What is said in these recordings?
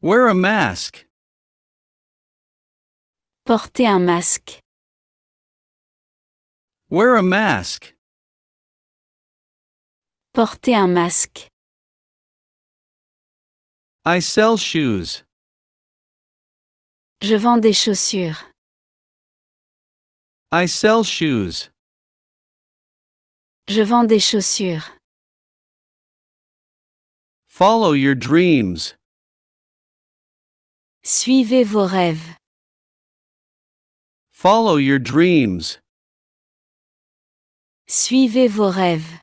Wear a mask. Porter un masque. Wear a mask. Porter un masque. I sell shoes. Je vends des chaussures. I sell shoes. Je vends des chaussures. Follow your dreams. Suivez vos rêves. Follow your dreams. Suivez vos rêves.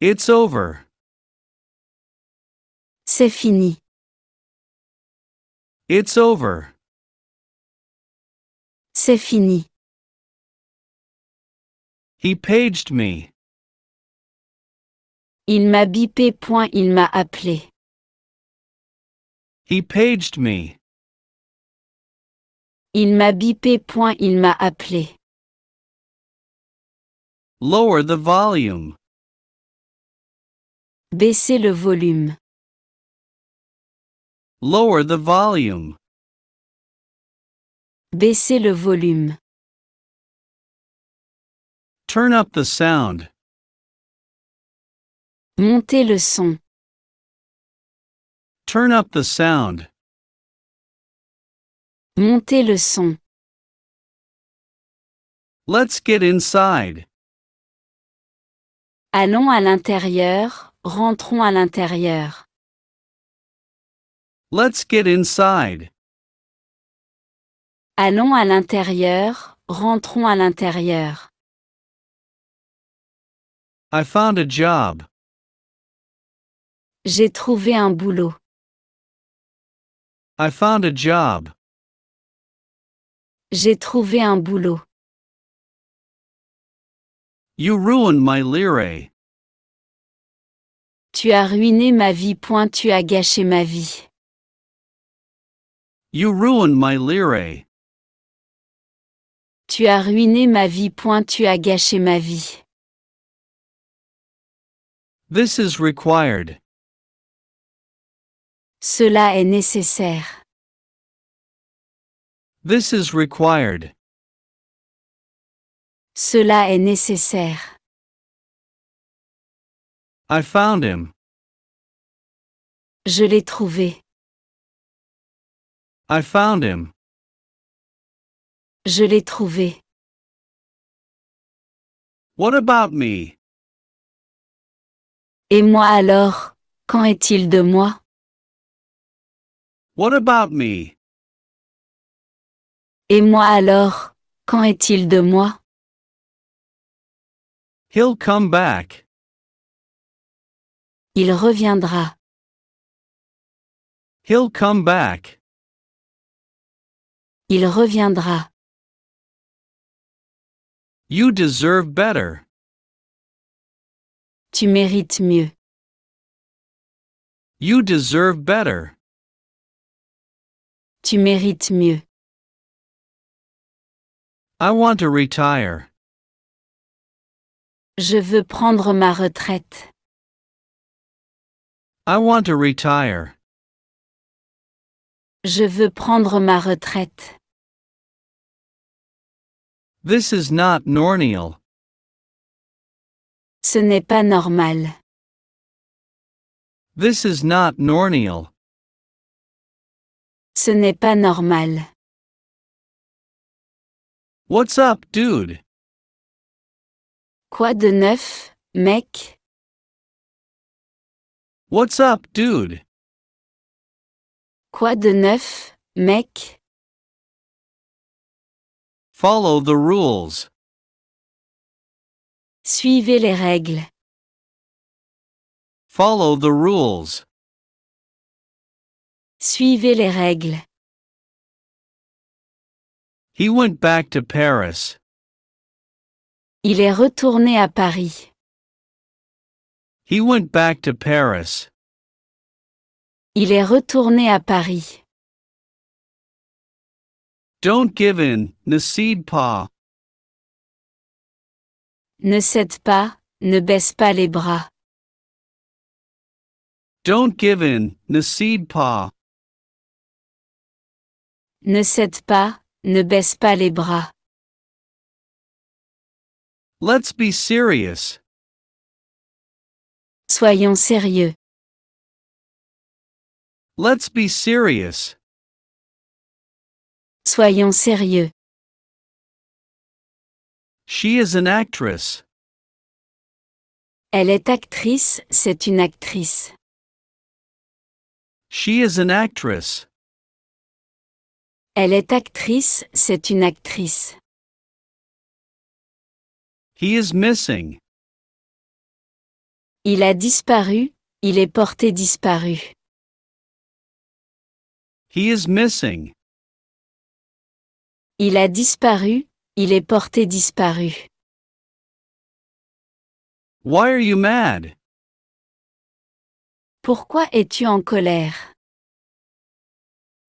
It's over. C'est fini. It's over. C'est fini. He paged me. Il m'a bipé. Point, il m'a appelé. He paged me. Il m'a bipé. Il m'a appelé. Lower the volume. Baissez le volume. Lower the volume. Baissez le volume. Turn up the sound. Montez le son. Turn up the sound. Montez le son. Let's get inside. Allons à l'intérieur, rentrons à l'intérieur. Let's get inside. Allons à l'intérieur, rentrons à l'intérieur. I found a job. J'ai trouvé un boulot. I found a job. J'ai trouvé un boulot. You ruined my lire. Tu as ruiné ma vie. Point, tu as gâché ma vie. You ruined my lire. Tu as ruiné ma vie. Point, tu as gâché ma vie. This is required. Cela est nécessaire. This is required. Cela est nécessaire. I found him. Je l'ai trouvé. I found him. Je l'ai trouvé. What about me? Et moi alors, qu'en est-il de moi? What about me? Et moi alors, quand est-il de moi? He'll come back. Il reviendra. He'll come back. Il reviendra. You deserve better. Tu mérites mieux. You deserve better. Tu mérites mieux. I want to retire. Je veux prendre ma retraite. I want to retire. Je veux prendre ma retraite. This is not normal. Ce n'est pas normal. This is not normal. Ce n'est pas normal. What's up, dude? Quoi de neuf, mec? What's up, dude? Quoi de neuf, mec? Follow the rules. Suivez les règles. Follow the rules. Suivez les règles. He went back to Paris. Il est retourné à Paris. He went back to Paris. Il est retourné à Paris. Don't give in, ne cède pas. Ne cède pas, ne baisse pas les bras. Don't give in, ne cède pas. Ne cède pas, ne baisse pas les bras. Let's be serious. Soyons sérieux. Let's be serious. Soyons sérieux. She is an actress. Elle est actrice, c'est une actrice. She is an actress. Elle est actrice, c'est une actrice. He is missing. Il a disparu, il est porté disparu. He is missing. Il a disparu, il est porté disparu. Why are you mad? Pourquoi es-tu en colère?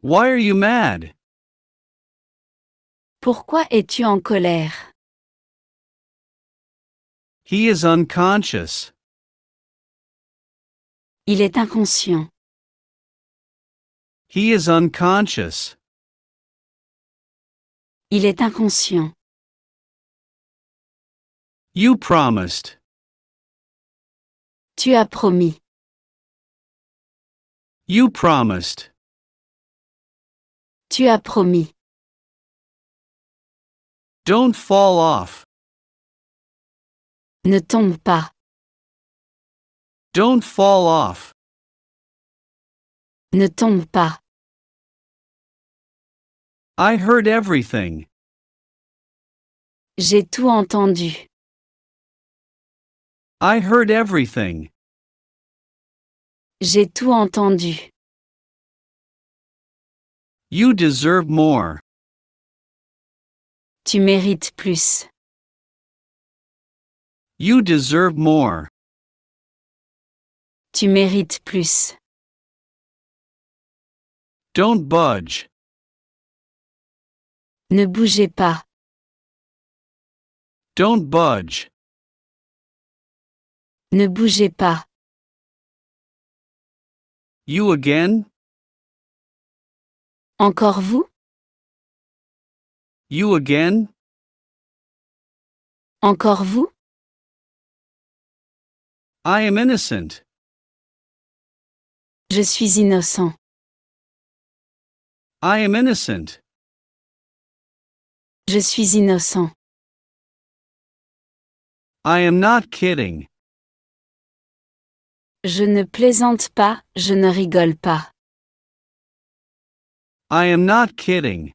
Why are you mad? Pourquoi es-tu en colère? He is unconscious. Il est inconscient. He is unconscious. Il est inconscient. You promised. Tu as promis. You promised. Tu as promis. Don't fall off. Ne tombe pas. Don't fall off. Ne tombe pas. I heard everything. J'ai tout entendu. I heard everything. J'ai tout entendu. You deserve more. Tu mérites plus. You deserve more. Tu mérites plus. Don't budge. Ne bougez pas. Don't budge. Ne bougez pas. You again? Encore vous? You again? Encore vous? I am innocent. Je suis innocent. I am innocent. Je suis innocent. I am not kidding. Je ne plaisante pas, je ne rigole pas. I am not kidding.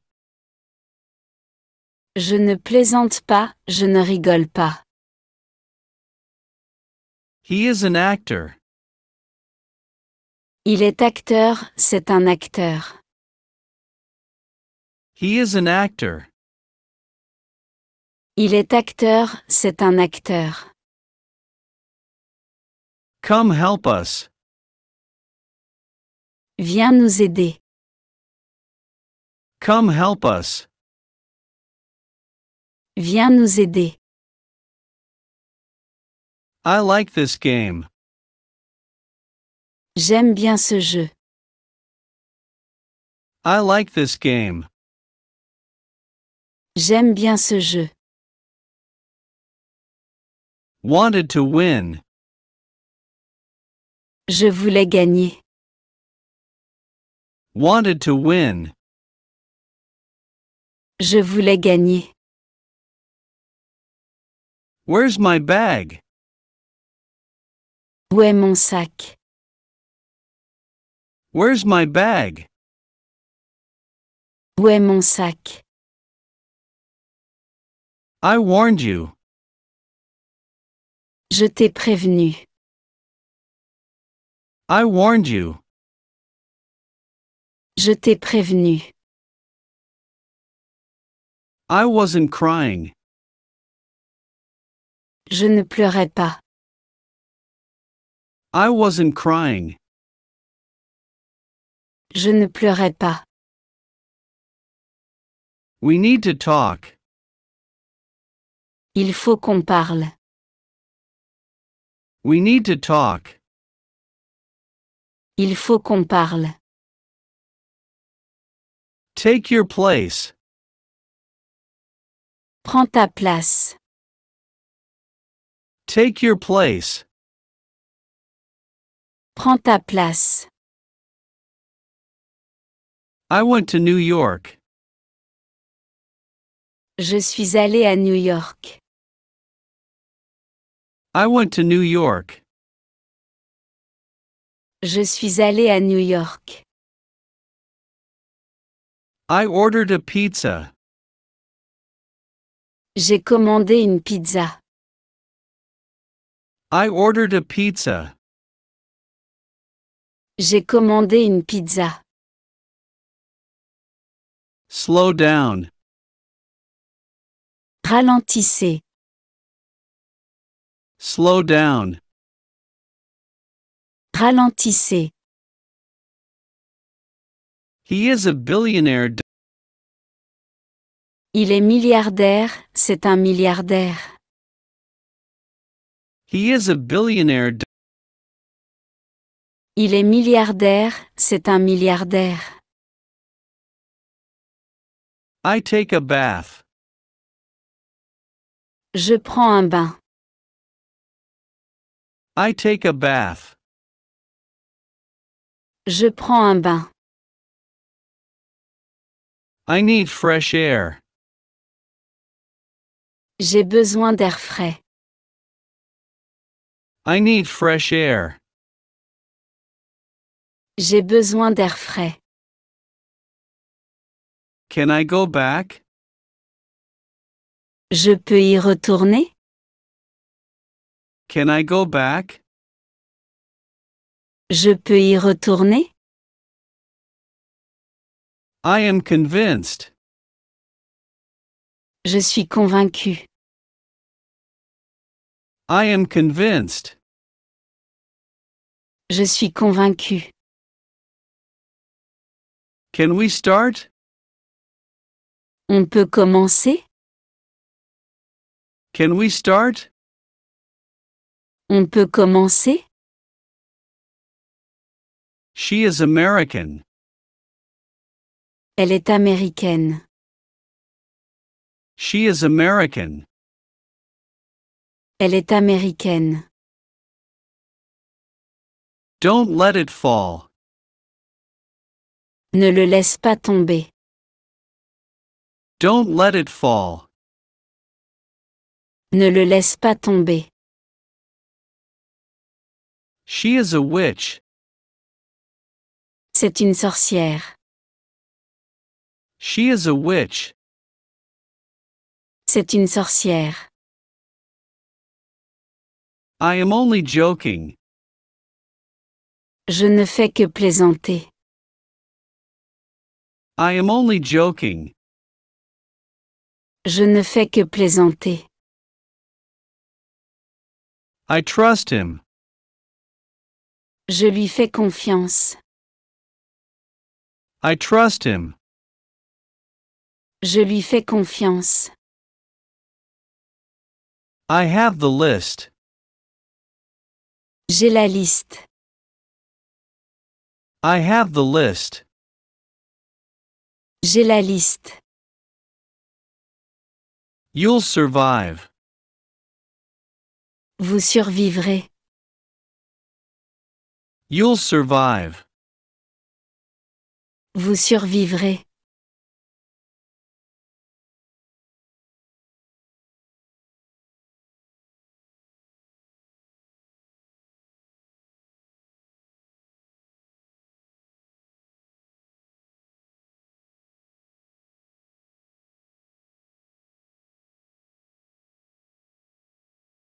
Je ne plaisante pas, je ne rigole pas. He is an actor. Il est acteur, c'est un acteur. He is an actor. Il est acteur, c'est un acteur. Come help us. Viens nous aider. Come help us. Viens nous aider. I like this game. J'aime bien ce jeu. I like this game. J'aime bien ce jeu. Wanted to win. Je voulais gagner. Wanted to win. Je voulais gagner. Where's my bag? Où est mon sac? Where's my bag? Où est mon sac? I warned you. Je t'ai prévenu. I warned you. Je t'ai prévenu. I wasn't crying. Je ne pleurais pas. I wasn't crying. Je ne pleurais pas. We need to talk. Il faut qu'on parle. We need to talk. Il faut qu'on parle. Take your place. Prends ta place. Take your place. Prends ta place. I went to New York. Je suis allé à New York. I went to New York. Je suis allé à New York. I ordered a pizza. J'ai commandé une pizza. I ordered a pizza. J'ai commandé une pizza. Slow down. Ralentissez. Slow down. Ralentissez. He is a billionaire. Il est milliardaire, c'est un milliardaire. He is a billionaire. Il est milliardaire, c'est un milliardaire. I take a bath. Je prends un bain. I take a bath. Je prends un bain. I need fresh air. J'ai besoin d'air frais. I need fresh air. J'ai besoin d'air frais. Can I go back? Je peux y retourner? Can I go back? Je peux y retourner? I am convinced. Je suis convaincu. I am convinced. Je suis convaincu. Can we start? On peut commencer? Can we start? On peut commencer? She is American. Elle est américaine. She is American. Elle est américaine. Don't let it fall. Ne le laisse pas tomber. Don't let it fall. Ne le laisse pas tomber. She is a witch. C'est une sorcière. She is a witch. C'est une sorcière. I am only joking. Je ne fais que plaisanter. I am only joking. Je ne fais que plaisanter. I trust him. Je lui fais confiance. I trust him. Je lui fais confiance. I have the list. J'ai la liste. I have the list. J'ai la liste. You'll survive. Vous survivrez. You'll survive. Vous survivrez.